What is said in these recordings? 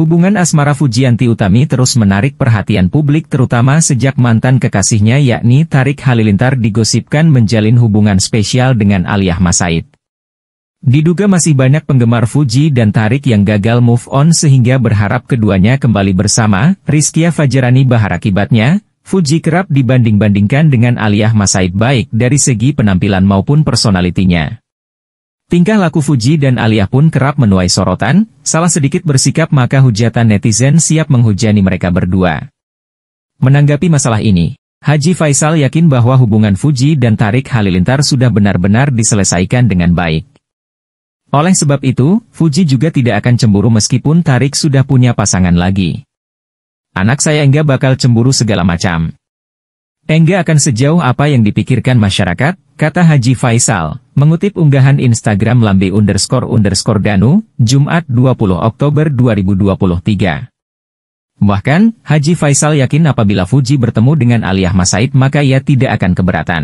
Hubungan asmara Fujianti Utami terus menarik perhatian publik terutama sejak mantan kekasihnya yakni Tarik Halilintar digosipkan menjalin hubungan spesial dengan Aliyah Masaid. Diduga masih banyak penggemar Fuji dan Tarik yang gagal move on sehingga berharap keduanya kembali bersama, Rizkia Fajarani Bahar akibatnya, Fuji kerap dibanding-bandingkan dengan Aliyah Masaid baik dari segi penampilan maupun personalitinya. Tingkah laku Fuji dan Alia pun kerap menuai sorotan, salah sedikit bersikap maka hujatan netizen siap menghujani mereka berdua. Menanggapi masalah ini, Haji Faisal yakin bahwa hubungan Fuji dan Tarik Halilintar sudah benar-benar diselesaikan dengan baik. Oleh sebab itu, Fuji juga tidak akan cemburu meskipun Tarik sudah punya pasangan lagi. Anak saya enggak bakal cemburu segala macam. Enggak akan sejauh apa yang dipikirkan masyarakat, Kata Haji Faisal, mengutip unggahan Instagram lambe underscore underscore danu, Jumat 20 Oktober 2023. Bahkan, Haji Faisal yakin apabila Fuji bertemu dengan Aliyah Masaid maka ia tidak akan keberatan.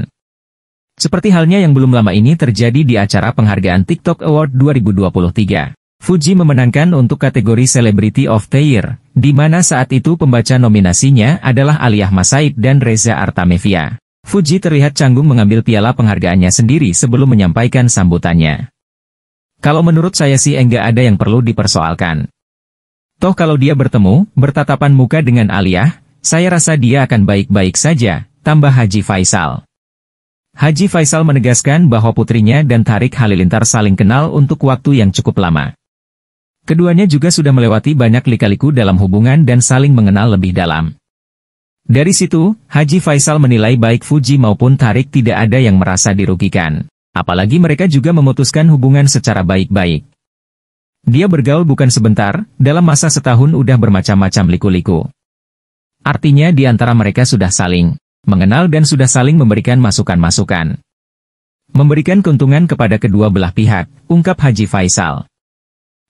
Seperti halnya yang belum lama ini terjadi di acara penghargaan TikTok Award 2023. Fuji memenangkan untuk kategori Celebrity of the Year, di mana saat itu pembaca nominasinya adalah Aliyah Masaid dan Reza Artamevia. Fuji terlihat canggung mengambil piala penghargaannya sendiri sebelum menyampaikan sambutannya. Kalau menurut saya sih enggak ada yang perlu dipersoalkan. Toh kalau dia bertemu, bertatapan muka dengan Aliyah, saya rasa dia akan baik-baik saja, tambah Haji Faisal. Haji Faisal menegaskan bahwa putrinya dan Tarik Halilintar saling kenal untuk waktu yang cukup lama. Keduanya juga sudah melewati banyak lika-liku dalam hubungan dan saling mengenal lebih dalam. Dari situ, Haji Faisal menilai baik Fuji maupun Tarik tidak ada yang merasa dirugikan. Apalagi mereka juga memutuskan hubungan secara baik-baik. Dia bergaul bukan sebentar, dalam masa setahun udah bermacam-macam liku-liku. Artinya di antara mereka sudah saling mengenal dan sudah saling memberikan masukan-masukan. Memberikan keuntungan kepada kedua belah pihak, ungkap Haji Faisal.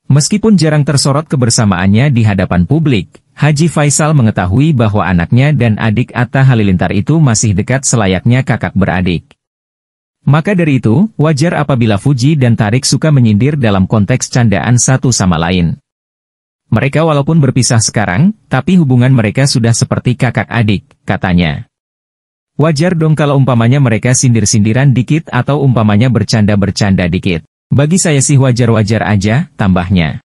Meskipun jarang tersorot kebersamaannya di hadapan publik, Haji Faisal mengetahui bahwa anaknya dan adik Atta Halilintar itu masih dekat selayaknya kakak beradik. Maka dari itu, wajar apabila Fuji dan Tarik suka menyindir dalam konteks candaan satu sama lain. Mereka walaupun berpisah sekarang, tapi hubungan mereka sudah seperti kakak adik, katanya. Wajar dong kalau umpamanya mereka sindir-sindiran dikit atau umpamanya bercanda-bercanda dikit. Bagi saya sih wajar-wajar aja, tambahnya.